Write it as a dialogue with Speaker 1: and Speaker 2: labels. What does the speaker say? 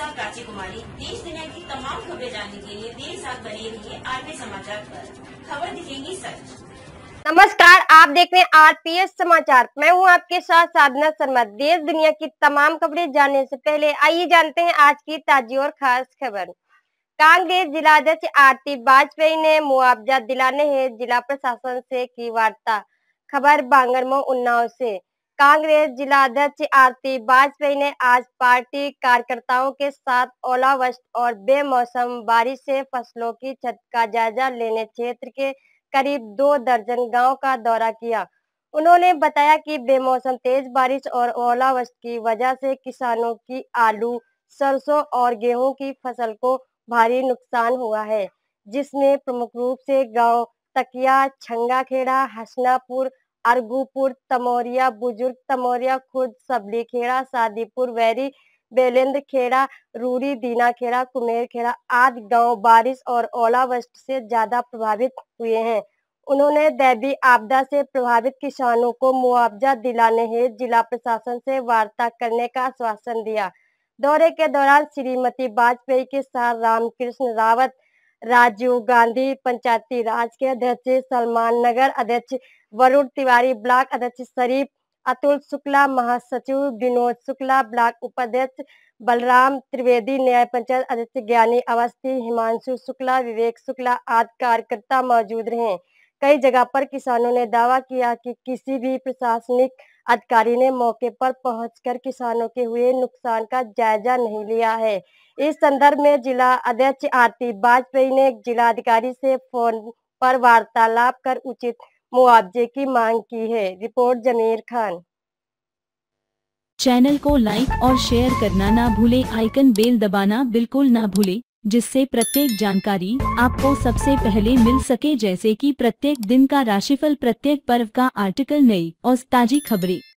Speaker 1: साथ प्राची कुमारी देश दुनिया की तमाम खबरें जानने के लिए देर साथ बने रहिए आरपी समाचार पर खबर दिखेगी सच
Speaker 2: नमस्कार आप देख रहे हैं आरपीएस समाचार मैं हूं आपके साथ साधना शर्मा देश दुनिया की तमाम खबरें जानने से पहले आइए जानते हैं आज की ताजी और खास खबर कांग्रेस अध्यक्ष आरती वाजपेयी ने मुआवजा दिलाने हैं जिला प्रशासन से की वार्ता खबर बांगर उन्नाव से कांग्रेस जिला अध्यक्ष आरती वाजपेयी ने आज पार्टी कार्यकर्ताओं के साथ ओलावृष्ट और बेमौसम बारिश से फसलों की छत का जायजा लेने क्षेत्र के करीब दो दर्जन गांव का दौरा किया उन्होंने बताया कि बेमौसम तेज बारिश और ओलावृष्ट की वजह से किसानों की आलू सरसों और गेहूं की फसल को भारी नुकसान हुआ है जिसमें प्रमुख रूप से गांव तकिया छंगाखेड़ा हसनापुर अरगूपुर तमोरिया बुजुर्ग तमोरिया खुद सबली खेड़ा सादीपुर वैरी बेलेंद खेड़ा रूरी दीना खेड़ा कुमेर खेड़ा आदि गांव बारिश और ओलावृष्टि से ज्यादा प्रभावित हुए हैं उन्होंने दैवी आपदा से प्रभावित किसानों को मुआवजा दिलाने हेतु जिला प्रशासन से वार्ता करने का आश्वासन दिया दौरे के दौरान श्रीमती वाजपेयी के साथ रामकृष्ण रावत राजीव गांधी पंचायती राज के अध्यक्ष सलमान नगर अध्यक्ष वरुण तिवारी ब्लॉक अध्यक्ष शरीफ अतुल शुक्ला महासचिव विनोद शुक्ला ब्लॉक उपाध्यक्ष बलराम त्रिवेदी न्याय पंचायत अध्यक्ष ज्ञानी अवस्थी हिमांशु शुक्ला विवेक शुक्ला आदि कार्यकर्ता मौजूद रहे कई जगह पर किसानों ने दावा किया कि किसी भी प्रशासनिक अधिकारी ने मौके पर पहुंचकर किसानों के हुए नुकसान का जायजा नहीं लिया है इस संदर्भ में जिला अध्यक्ष आरती वाजपेयी ने जिला अधिकारी से फोन पर वार्तालाप कर उचित मुआवजे की मांग की है रिपोर्ट जमीर खान
Speaker 1: चैनल को लाइक और शेयर करना ना भूले आइकन बेल दबाना बिल्कुल ना भूले जिससे प्रत्येक जानकारी आपको सबसे पहले मिल सके जैसे कि प्रत्येक दिन का राशिफल प्रत्येक पर्व का आर्टिकल नई और ताजी खबरें